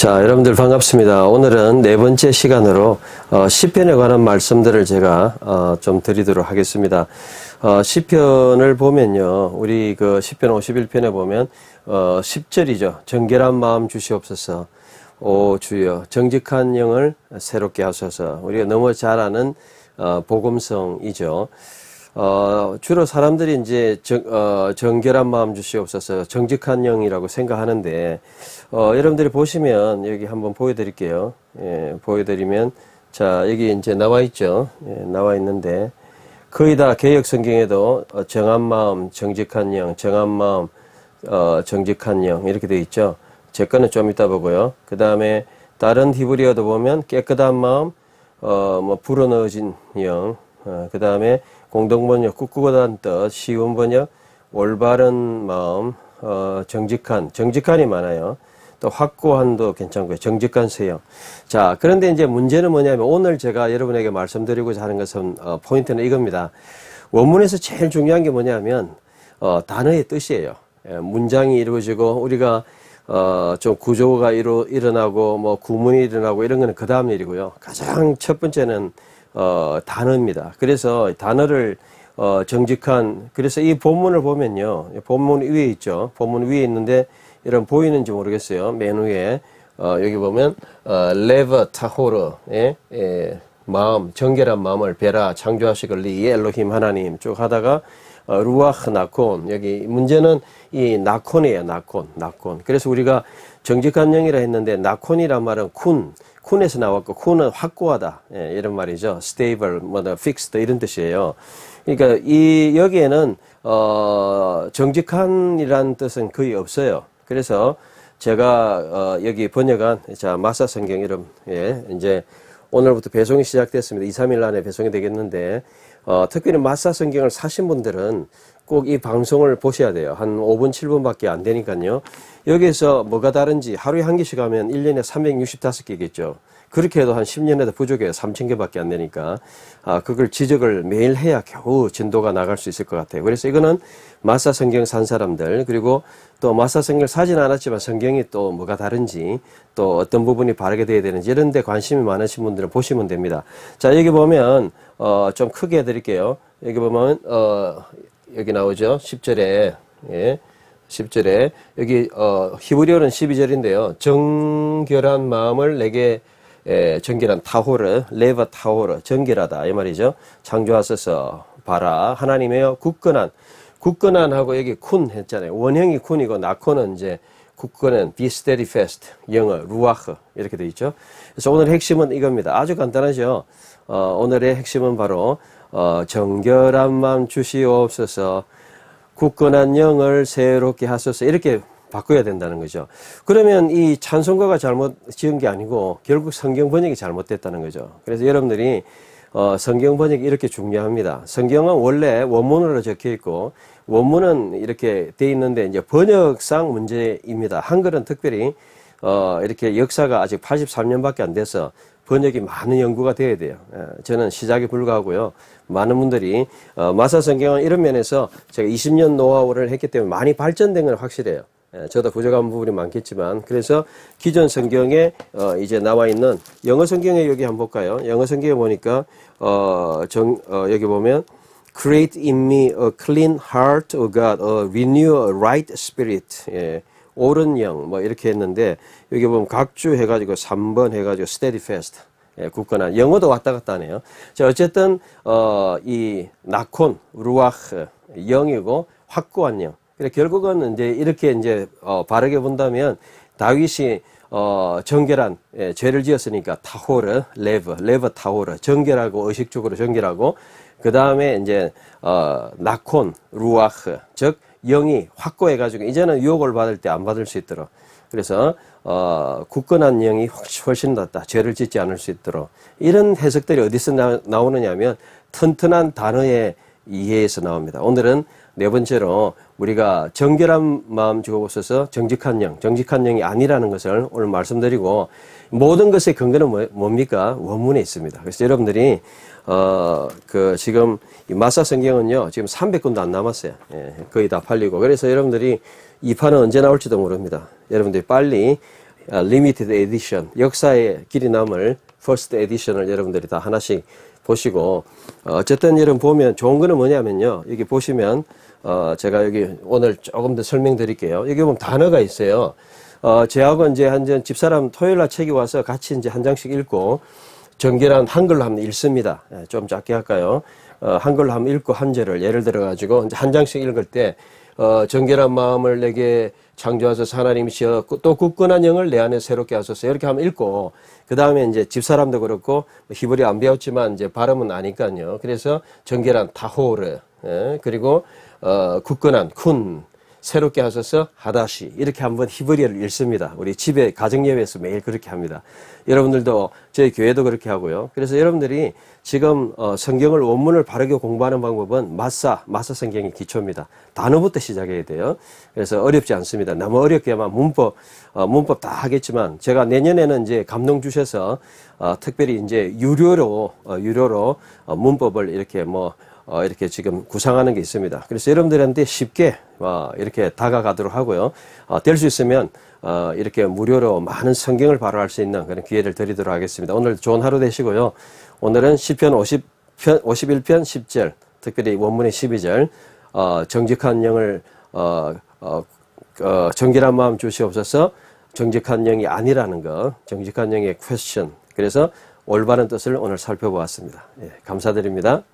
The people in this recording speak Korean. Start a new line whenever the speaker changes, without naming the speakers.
자, 여러분들 반갑습니다. 오늘은 네 번째 시간으로 어, 시편에 관한 말씀들을 제가 어, 좀 드리도록 하겠습니다. 어, 시편을 보면요. 우리 그 시편 51편에 보면 어, 10절이죠. 정결한 마음 주시옵소서. 오 주여 정직한 영을 새롭게 하소서. 우리가 너무 잘 아는 어, 복음성이죠. 어, 주로 사람들이 이제 정, 어, 정결한 마음 주시옵소서 정직한 영이라고 생각하는데 어, 음. 여러분들이 보시면 여기 한번 보여드릴게요. 예, 보여드리면 자 여기 이제 나와 있죠. 예, 나와 있는데 거의 다개혁 성경에도 어, 정한 마음, 정직한 영, 정한 마음, 어, 정직한 영 이렇게 되어 있죠. 제 거는 좀 이따 보고요. 그 다음에 다른 히브리어도 보면 깨끗한 마음, 어, 뭐 불어넣어진 영, 어, 그 다음에 공동번역 꿋꿋한 뜻, 쉬운 번역, 올바른 마음, 어, 정직한, 정직한이 많아요. 또 확고한도 괜찮고요. 정직한 세형. 자, 그런데 이제 문제는 뭐냐면 오늘 제가 여러분에게 말씀드리고자 하는 것은 어, 포인트는 이겁니다. 원문에서 제일 중요한 게 뭐냐면 어, 단어의 뜻이에요. 예, 문장이 이루어지고 우리가 어, 좀 구조가 이루, 일어나고 뭐 구문이 일어나고 이런 거는 그 다음 일이고요. 가장 첫 번째는 어, 단어입니다. 그래서 단어를 어, 정직한 그래서 이 본문을 보면요. 본문 위에 있죠. 본문 위에 있는데 이런 보이는지 모르겠어요. 맨 위에 어, 여기 보면 어, 레버 타호르 예? 예, 마음 정결한 마음을 베라 창조하시걸리 엘로힘 하나님 쭉 하다가 어, 루아흐 나콘 여기 문제는 이 나콘이에요 나콘 나콘 그래서 우리가 정직한 영이라 했는데 나콘이란 말은 쿤 쿤에서 나왔고 쿤은 확고하다 예, 이런 말이죠 stable 뭐 fixed 이런 뜻이에요 그러니까 이 여기에는 어 정직한이란 뜻은 거의 없어요 그래서 제가 어 여기 번역한 자 마사 성경 이름 예 이제 오늘부터 배송이 시작됐습니다. 2, 3일 안에 배송이 되겠는데 어, 특별히 마사 성경을 사신 분들은 꼭이 방송을 보셔야 돼요. 한 5분, 7분밖에 안 되니까요. 여기에서 뭐가 다른지 하루에 한 개씩 하면 1년에 365개겠죠. 그렇게 해도 한 10년에도 부족해요. 3,000개밖에 안 되니까. 아, 그걸 지적을 매일 해야 겨우 진도가 나갈 수 있을 것 같아요. 그래서 이거는 마사 성경 산 사람들, 그리고 또 마사 성경을 사진 않았지만 성경이 또 뭐가 다른지, 또 어떤 부분이 바르게 돼야 되는지 이런 데 관심이 많으신 분들은 보시면 됩니다. 자, 여기 보면, 어, 좀 크게 해드릴게요. 여기 보면, 어, 여기 나오죠. 10절에 예. 10절에 여기 어, 히브리어는 12절인데요. 정결한 마음을 내게 예, 정결한 타호르레버타호르 정결하다 이 말이죠. 창조하소서 봐라 하나님의 굳건한 굳건한 하고 여기 쿤 했잖아요. 원형이 쿤이고 나코는 이제 굳건한 be steadfast 영어 루아흐 이렇게 돼 있죠. 그래서 오늘 핵심은 이겁니다. 아주 간단하죠. 어, 오늘의 핵심은 바로 어, 정결한 마음 주시옵소서 굳건한 영을 새롭게 하소서 이렇게 바꿔야 된다는 거죠. 그러면 이 찬송가가 잘못 지은 게 아니고 결국 성경 번역이 잘못됐다는 거죠. 그래서 여러분들이 어, 성경 번역이 이렇게 중요합니다. 성경은 원래 원문으로 적혀 있고 원문은 이렇게 돼 있는데 이제 번역상 문제입니다. 한글은 특별히 어, 이렇게 역사가 아직 83년밖에 안 돼서 번역이 많은 연구가 돼야 돼요. 예, 저는 시작에 불과하고요. 많은 분들이 어, 마사 성경은 이런 면에서 제가 20년 노하우를 했기 때문에 많이 발전된 건 확실해요. 예, 저도 부족한 부분이 많겠지만 그래서 기존 성경에 어, 이제 나와 있는 영어 성경에 여기 한번 볼까요? 영어 성경에 보니까 어, 정, 어, 여기 보면 Create in me a clean heart, O God, a renew a right spirit. 예. 옳은 영, 뭐 이렇게 했는데 여기 보면 각주 해가지고 3번 해가지고 스테디 페스트. f 예, 굳건한 영어도 왔다 갔다 하네요. 자, 어쨌든 어, 이 나콘 루아흐 영이고 확고한 영. 그래 결국은 이제 이렇게 이제 어, 바르게 본다면 다윗이 어, 정결한 예, 죄를 지었으니까 타호르 레브 레브 타호르 정결하고 의식적으로 정결하고 그 다음에 이제 어, 나콘 루아흐 즉 영이 확고해가지고 이제는 유혹을 받을 때 안 받을 수 있도록 그래서 어, 굳건한 영이 훨씬 낫다. 죄를 짓지 않을 수 있도록 이런 해석들이 어디서 나, 오느냐면 하 튼튼한 단어에 이해에서 나옵니다. 오늘은 네 번째로 우리가 정결한 마음 주옵소서 정직한 영, 정직한 영이 아니라는 것을 오늘 말씀드리고 모든 것의 근거는 뭐, 뭡니까? 원문에 있습니다. 그래서 여러분들이 어 그 지금 이 마사 성경은요 지금 300권도 안 남았어요. 예, 거의 다 팔리고 그래서 여러분들이 이 판은 언제 나올지도 모릅니다. 여러분들이 빨리 리미티드 아, 에디션 역사의 길이 남을 퍼스트 에디션을 여러분들이 다 하나씩 보시고 어, 어쨌든 이런 보면 좋은 거는 뭐냐면요. 여기 보시면 어 제가 여기 오늘 조금 더 설명드릴게요. 여기 보면 단어가 있어요. 어 제하고 이제 한전 집사람 토요일 날 책이 와서 같이 이제 한 장씩 읽고 정결한 한글로 하면 읽습니다. 예, 좀 작게 할까요? 어 한글로 하면 읽고 한절을 예를 들어 가지고 이제 한 장씩 읽을 때 어, 정결한 마음을 내게 창조하소서 하나님이 지어 또 굳건한 영을 내 안에 새롭게 하소서 이렇게 한번 읽고 그 다음에 이제 집사람도 그렇고 뭐 히브리 안 배웠지만 이제 발음은 아니까요. 그래서 정결한 타호르 예, 그리고 어, 굳건한 쿤 새롭게 하셔서 하다시 이렇게 한번 히브리어를 읽습니다. 우리 집에 가정 예배에서 매일 그렇게 합니다. 여러분들도 저희 교회도 그렇게 하고요. 그래서 여러분들이 지금 어, 성경을 원문을 바르게 공부하는 방법은 마사 마사 성경이 기초입니다. 단어부터 시작해야 돼요. 그래서 어렵지 않습니다. 너무 어렵게만 문법 어, 문법 다 하겠지만 제가 내년에는 이제 감동 주셔서 어, 특별히 이제 유료로 어, 유료로 어, 문법을 이렇게 뭐 어, 이렇게 지금 구상하는 게 있습니다. 그래서 여러분들한테 쉽게 어, 이렇게 다가가도록 하고요. 어, 될 수 있으면 어, 이렇게 무료로 많은 성경을 발휘할 수 있는 그런 기회를 드리도록 하겠습니다. 오늘 좋은 하루 되시고요. 오늘은 시편 50편, 51편 10절, 특별히 원문의 12절, 어, 정직한 영을 어, 어, 어, 정결한 마음 주시옵소서. 정직한 영이 아니라는 거, 정직한 영의 퀘션. 그래서 올바른 뜻을 오늘 살펴보았습니다. 예, 감사드립니다.